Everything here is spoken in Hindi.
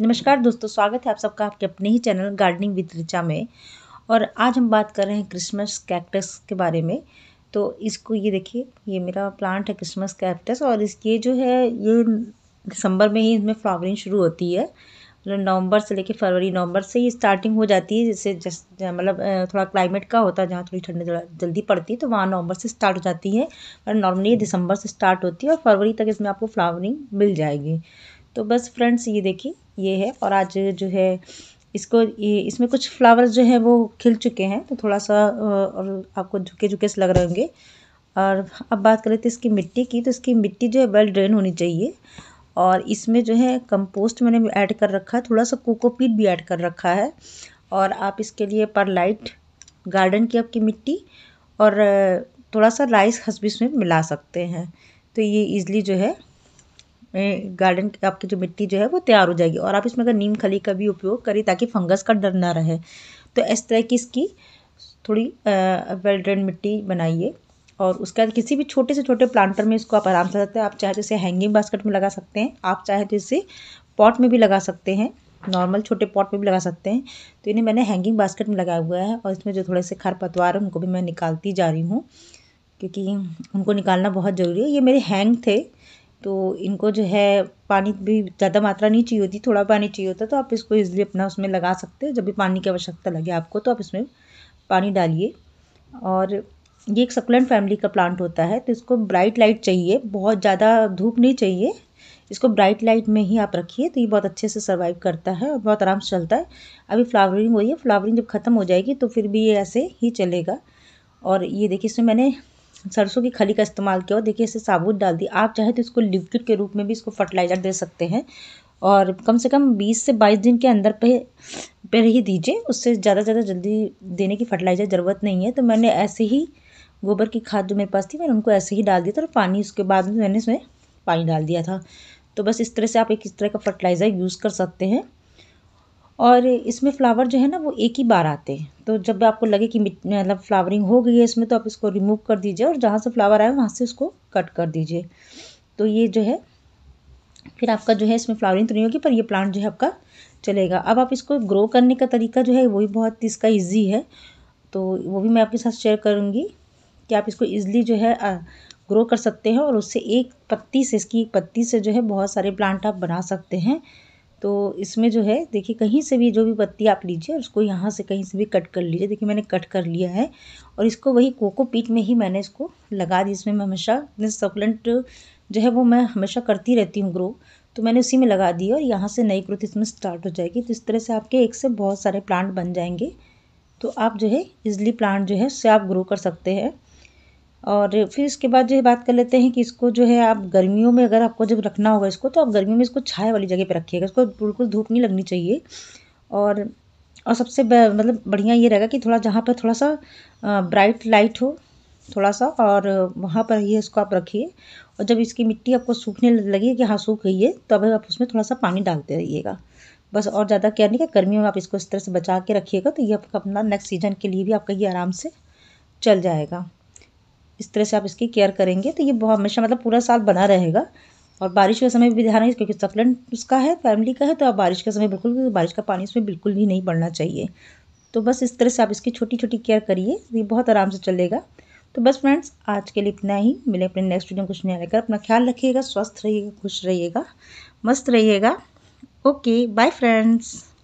नमस्कार दोस्तों स्वागत है आप सबका आपके अपने ही चैनल गार्डनिंग विद रिचा में और आज हम बात कर रहे हैं क्रिसमस कैक्टस के बारे में तो इसको ये देखिए ये मेरा प्लांट है क्रिसमस कैक्टस और इसके जो है ये दिसंबर में ही इसमें फ्लावरिंग शुरू होती है मतलब नवंबर से लेके फरवरी नवंबर से ही स्टार्टिंग हो जाती है जैसे जस मतलब थोड़ा क्लाइमेट का होता है जहाँ थोड़ी ठंड जल्दी पड़ती है तो वहाँ नवंबर से स्टार्ट हो जाती है और नॉर्मली ये दिसंबर से स्टार्ट होती है और फरवरी तक इसमें आपको फ्लावरिंग मिल जाएगी तो बस फ्रेंड्स ये देखिए ये है और आज जो है इसको ये इसमें कुछ फ्लावर्स जो है वो खिल चुके हैं तो थोड़ा सा और आपको झुके झुके से लग रहे होंगे और अब बात करें तो इसकी मिट्टी की तो इसकी मिट्टी जो है वेल ड्रेन होनी चाहिए और इसमें जो है कंपोस्ट मैंने ऐड कर रखा है थोड़ा सा कोकोपीट भी ऐड कर रखा है और आप इसके लिए पर लाइट गार्डन की आपकी मिट्टी और थोड़ा सा राइस हसबिस में मिला सकते हैं तो ये इज़ली जो है गार्डन आपकी जो मिट्टी जो है वो तैयार हो जाएगी और आप इसमें अगर नीम खली का भी उपयोग करें ताकि फंगस का डर ना रहे तो इस तरह की इसकी थोड़ी वेल ड्रेन मिट्टी बनाइए और उसके बाद किसी भी छोटे से छोटे प्लांटर में इसको आप आराम से लगाते हैं आप चाहे तो इसे हैंगिंग बास्केट में लगा सकते हैं आप चाहे तो इसे पॉट में भी लगा सकते हैं नॉर्मल छोटे पॉट में भी लगा सकते हैं तो इन्हें मैंने हैंगिंग बास्केट में लगाया हुआ है और इसमें जो थोड़े से खर पतवार हैं उनको भी मैं निकालती जा रही हूँ क्योंकि उनको निकालना बहुत ज़रूरी है ये मेरे हैंग थे तो इनको जो है पानी भी ज़्यादा मात्रा नहीं चाहिए होती थोड़ा पानी चाहिए होता तो आप इसको ईज़िली अपना उसमें लगा सकते हैं जब भी पानी की आवश्यकता लगे आपको तो आप इसमें पानी डालिए और ये एक सकुलेंट फैमिली का प्लांट होता है तो इसको ब्राइट लाइट चाहिए बहुत ज़्यादा धूप नहीं चाहिए इसको ब्राइट लाइट में ही आप रखिए तो ये बहुत अच्छे से सर्वाइव करता है और बहुत आराम से चलता है अभी फ्लावरिंग हुई है फ्लावरिंग जब ख़त्म हो जाएगी तो फिर भी ये ऐसे ही चलेगा और ये देखिए इसमें मैंने सरसों की खली का इस्तेमाल किया और देखिए इसे साबुत डाल दी आप चाहे तो इसको लिक्विड के रूप में भी इसको फर्टिलाइज़र दे सकते हैं और कम से कम बीस से बाईस दिन के अंदर पे पर ही दीजिए उससे ज़्यादा ज़्यादा जल्दी देने की फर्टिलाइज़र ज़रूरत नहीं है तो मैंने ऐसे ही गोबर की खाद जो मेरे पास थी मैंने उनको ऐसे ही डाल दिया था और पानी उसके बाद में मैंने उसमें पानी डाल दिया था तो बस इस तरह से आप एक इस तरह का फर्टिलाइज़र यूज़ कर सकते हैं और इसमें फ्लावर जो है ना वो एक ही बार आते हैं तो जब आपको लगे कि मतलब फ्लावरिंग हो गई है इसमें तो आप इसको रिमूव कर दीजिए और जहाँ से फ्लावर आए वहाँ से उसको कट कर दीजिए तो ये जो है फिर आपका जो है इसमें फ्लावरिंग तो नहीं होगी पर ये प्लांट जो है आपका चलेगा अब आप इसको ग्रो करने का तरीका जो है वो भी बहुत इसका ईजी है तो वो भी मैं आपके साथ शेयर करूँगी कि आप इसको ईजिली जो है ग्रो कर सकते हैं और उससे एक पत्ती से इसकी पत्ती से जो है बहुत सारे प्लांट आप बना सकते हैं तो इसमें जो है देखिए कहीं से भी जो भी पत्ती आप लीजिए उसको यहाँ से कहीं से भी कट कर लीजिए देखिए मैंने कट कर लिया है और इसको वही कोको पीट में ही मैंने इसको लगा दी इसमें मैं हमेशा अपने सकुलेंट जो है वो मैं हमेशा करती रहती हूँ ग्रो तो मैंने उसी में लगा दी और यहाँ से नई ग्रोथ इसमें स्टार्ट हो जाएगी तो इस तरह से आपके एक से बहुत सारे प्लांट बन जाएंगे तो आप जो है इजली प्लांट जो है उससे आप ग्रो कर सकते हैं और फिर इसके बाद जो है बात कर लेते हैं कि इसको जो है आप गर्मियों में अगर आपको जब रखना होगा इसको तो आप गर्मियों में इसको छाए वाली जगह पर रखिएगा इसको बिल्कुल धूप नहीं लगनी चाहिए और और सबसे मतलब बढ़िया ये रहेगा कि थोड़ा जहाँ पर थोड़ा सा ब्राइट लाइट हो थोड़ा सा और वहाँ पर ये इसको आप रखिए और जब इसकी मिट्टी आपको सूखने लगी कि हाँ सूख गई है तो अब आप उसमें थोड़ा सा पानी डालते रहिएगा बस और ज़्यादा क्या नहीं क्या गर्मियों में आप इसको इस तरह से बचा के रखिएगा तो ये आपका अपना नेक्स्ट सीजन के लिए भी आपका ये आराम से चल जाएगा इस तरह से आप इसकी केयर करेंगे तो ये बहुत हमेशा मतलब पूरा साल बना रहेगा और बारिश के समय भी ध्यान रखिए क्योंकि सप्लेंट उसका है फैमिली का है तो आप बारिश के समय बिल्कुल बारिश का पानी इसमें बिल्कुल भी नहीं बढ़ना चाहिए तो बस इस तरह से आप इसकी छोटी छोटी केयर करिए ये बहुत आराम से चलेगा तो बस फ्रेंड्स आज के लिए इतना ही मिले अपने नेक्स्ट वीडियो कुछ नहीं लेकर अपना ख्याल रखिएगा स्वस्थ रहिएगा खुश रहिएगा मस्त रहिएगा ओके बाय फ्रेंड्स